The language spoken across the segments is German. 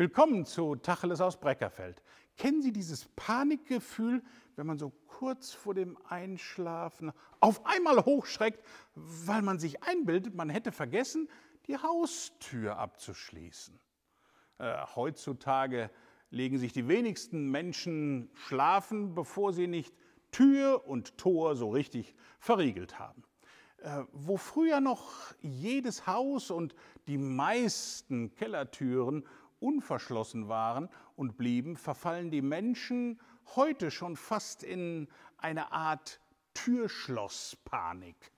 Willkommen zu Tacheles aus Breckerfeld. Kennen Sie dieses Panikgefühl, wenn man so kurz vor dem Einschlafen auf einmal hochschreckt, weil man sich einbildet, man hätte vergessen, die Haustür abzuschließen? Äh, heutzutage legen sich die wenigsten Menschen schlafen, bevor sie nicht Tür und Tor so richtig verriegelt haben. Äh, wo früher noch jedes Haus und die meisten Kellertüren unverschlossen waren und blieben, verfallen die Menschen heute schon fast in eine Art Türschlosspanik.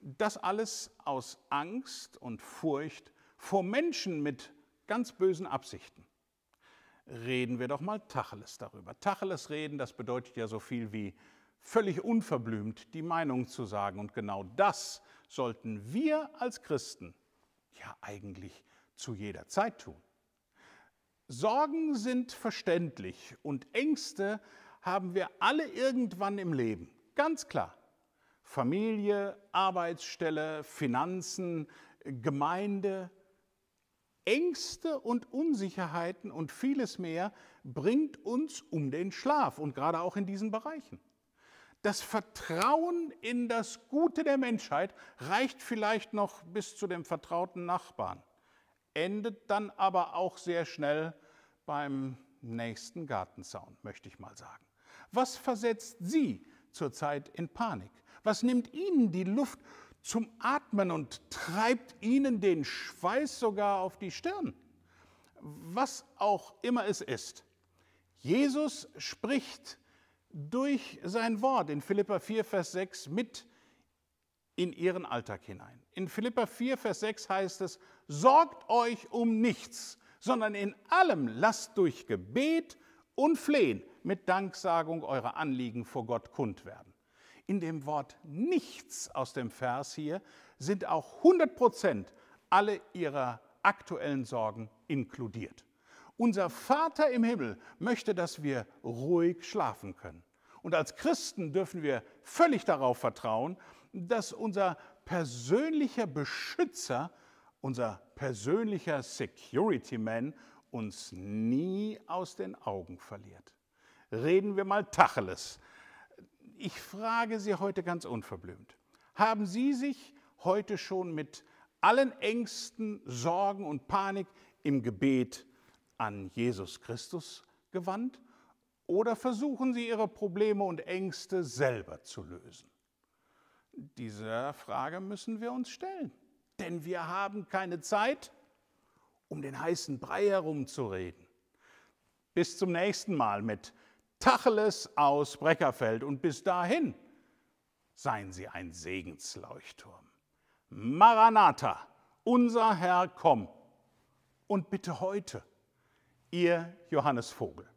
Das alles aus Angst und Furcht vor Menschen mit ganz bösen Absichten. Reden wir doch mal Tacheles darüber. Tacheles reden, das bedeutet ja so viel wie völlig unverblümt die Meinung zu sagen. Und genau das sollten wir als Christen ja eigentlich zu jeder Zeit tun. Sorgen sind verständlich und Ängste haben wir alle irgendwann im Leben, ganz klar. Familie, Arbeitsstelle, Finanzen, Gemeinde. Ängste und Unsicherheiten und vieles mehr bringt uns um den Schlaf und gerade auch in diesen Bereichen. Das Vertrauen in das Gute der Menschheit reicht vielleicht noch bis zu dem vertrauten Nachbarn, endet dann aber auch sehr schnell beim nächsten Gartenzaun, möchte ich mal sagen. Was versetzt Sie zurzeit in Panik? Was nimmt Ihnen die Luft zum Atmen und treibt Ihnen den Schweiß sogar auf die Stirn? Was auch immer es ist. Jesus spricht durch sein Wort in Philippa 4, Vers 6 mit in ihren Alltag hinein. In Philippa 4, Vers 6 heißt es, sorgt euch um nichts, sondern in allem lasst durch Gebet und Flehen mit Danksagung eure Anliegen vor Gott kund werden. In dem Wort nichts aus dem Vers hier sind auch 100 Prozent alle ihrer aktuellen Sorgen inkludiert. Unser Vater im Himmel möchte, dass wir ruhig schlafen können. Und als Christen dürfen wir völlig darauf vertrauen, dass unser persönlicher Beschützer unser persönlicher Security Man uns nie aus den Augen verliert. Reden wir mal Tacheles. Ich frage Sie heute ganz unverblümt. Haben Sie sich heute schon mit allen Ängsten, Sorgen und Panik im Gebet an Jesus Christus gewandt? Oder versuchen Sie Ihre Probleme und Ängste selber zu lösen? Dieser Frage müssen wir uns stellen denn wir haben keine Zeit, um den heißen Brei herumzureden. Bis zum nächsten Mal mit Tacheles aus Breckerfeld und bis dahin seien Sie ein Segensleuchtturm. Maranatha, unser Herr, komm. Und bitte heute, Ihr Johannes Vogel.